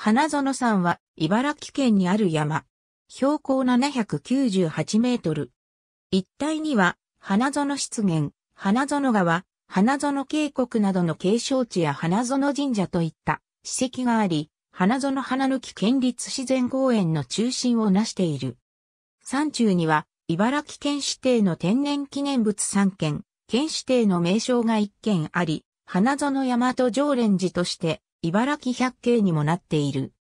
花園山は茨城県にある山。標高798メートル。一帯には花園湿原、花園川、花園渓谷などの景勝地や花園神社といった史跡があり、花園花抜県立自然公園の中心を成している。山中には茨城県指定の天然記念物3県、県指定の名称が1県あり、花園大和常連寺として茨城百景にもなっている。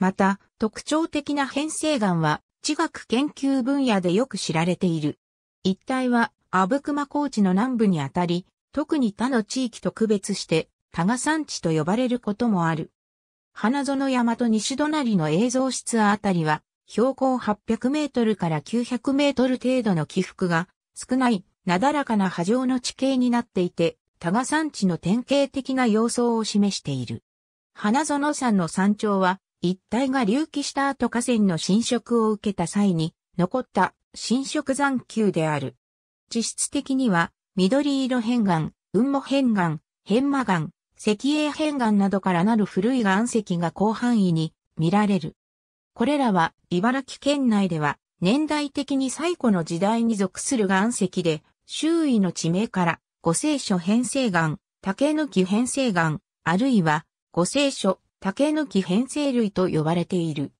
また、特徴的な変成岩は、地学研究分野でよく知られている。一帯は、阿武隈高地の南部にあたり、特に他の地域と区別して、多賀山地と呼ばれることもある。花園山と西隣の映像室あたりは、標高800メートルから900メートル程度の起伏が少ないなだらかな波状の地形になっていて、多賀山地の典型的な様相を示している。花園山の山頂は、一帯が隆起した後河川の浸食を受けた際に、残った浸食残丘である。地質的には、緑色片岩、雲母片岩、片魔岩、石英片岩などからなる古い岩石が広範囲に見られる。これらは、茨城県内では、年代的に最古の時代に属する岩石で、周囲の地名から、五聖書編成岩、竹の木編成岩、あるいは五聖書、竹抜き編成類と呼ばれている。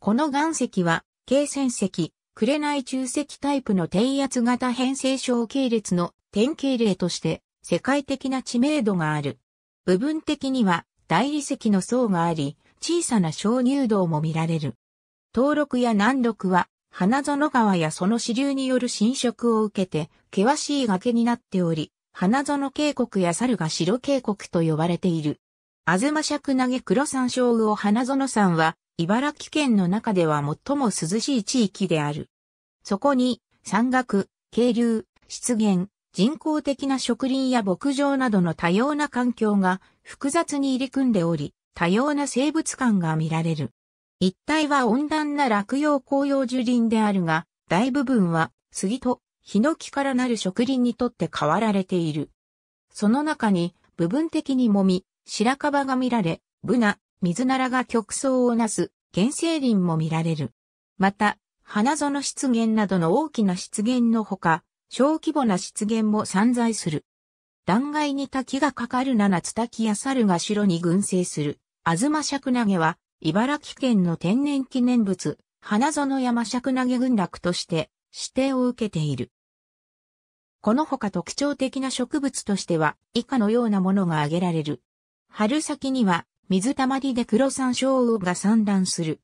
この岩石は、軽線石、紅中石タイプの低圧型編成小系列の典型例として世界的な知名度がある。部分的には大理石の層があり、小さな鍾乳洞も見られる。登録や南録は、花園川やその支流による侵食を受けて、険しい崖になっており、花園渓谷や猿が白渓谷と呼ばれている。あずましゃげ黒山椒魚花園山は、茨城県の中では最も涼しい地域である。そこに、山岳、渓流、湿原、人工的な植林や牧場などの多様な環境が複雑に入り組んでおり、多様な生物感が見られる。一帯は温暖な落葉紅葉樹林であるが、大部分は杉とヒノキからなる植林にとって変わられている。その中に部分的にもみ、白樺が見られ、ブナ、水ならが曲層をなす原生林も見られる。また、花園湿原などの大きな湿原のほか、小規模な湿原も散在する。断崖に滝がかかる七つ滝や猿が城に群生する、あずましゃくなげは、茨城県の天然記念物、花園山しゃくなげ群落として指定を受けている。このほか特徴的な植物としては、以下のようなものが挙げられる。春先には水たまりで黒山椒魚が産卵する。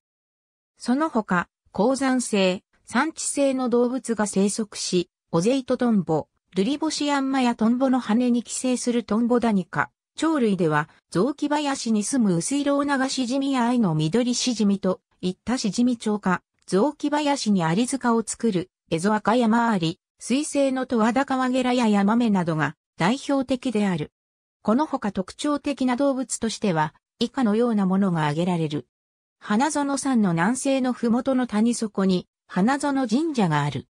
その他、高山性、産地性の動物が生息し、オゼイトトンボ、ルリボシアンマやトンボの羽に寄生するトンボダニカ、鳥類では、雑木林に住む薄色を流シジミや愛の緑シジミといったシジミ鳥か、雑木林にアリ塚を作る、エゾアカヤマアリ、水星のトワダカワゲラやヤマメなどが代表的である。この他特徴的な動物としては、以下のようなものが挙げられる。花園山の南西の麓の谷底に、花園神社がある。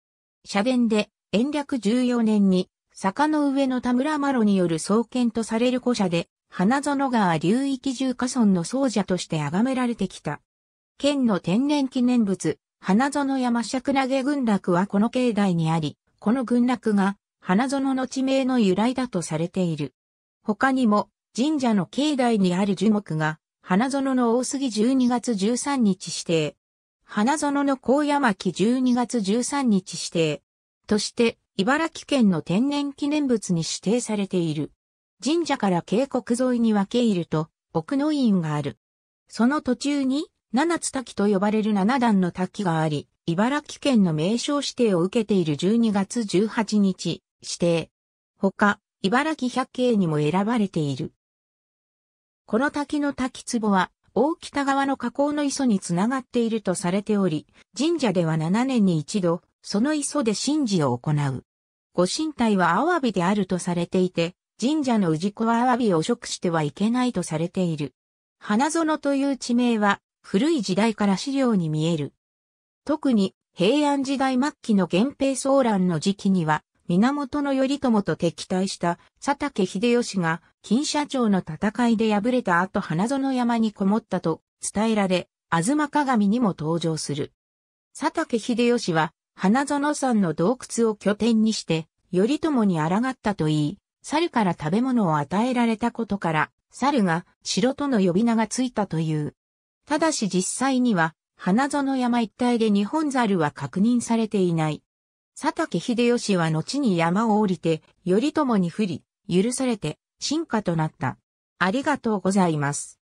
社殿で、延暦14年に、坂の上の田村麻呂による創建とされる古社で、花園川流域住家村の僧者として崇められてきた。県の天然記念物、花園山尺投げ群落はこの境内にあり、この群落が花園の地名の由来だとされている。他にも神社の境内にある樹木が花園の大杉12月13日指定。花園の高山木12月13日指定。として茨城県の天然記念物に指定されている。神社から渓谷沿いに分け入ると奥の院がある。その途中に七つ滝と呼ばれる七段の滝があり、茨城県の名称指定を受けている12月18日指定。他、茨城百景にも選ばれている。この滝の滝壺は、大北側の河口の磯につながっているとされており、神社では7年に一度、その磯で神事を行う。ご神体はアワビであるとされていて、神社の氏子はアワビを食してはいけないとされている。花園という地名は、古い時代から資料に見える。特に、平安時代末期の源平騒乱の時期には、源頼朝と敵対した佐竹秀吉が金社長の戦いで敗れた後花園山にこもったと伝えられ、吾妻鏡にも登場する。佐竹秀吉は花園山の洞窟を拠点にして頼朝に抗ったと言い、猿から食べ物を与えられたことから、猿が城との呼び名がついたという。ただし実際には、花園山一帯で日本猿は確認されていない。佐竹秀吉は後に山を降りて、頼朝に降り、許されて、進化となった。ありがとうございます。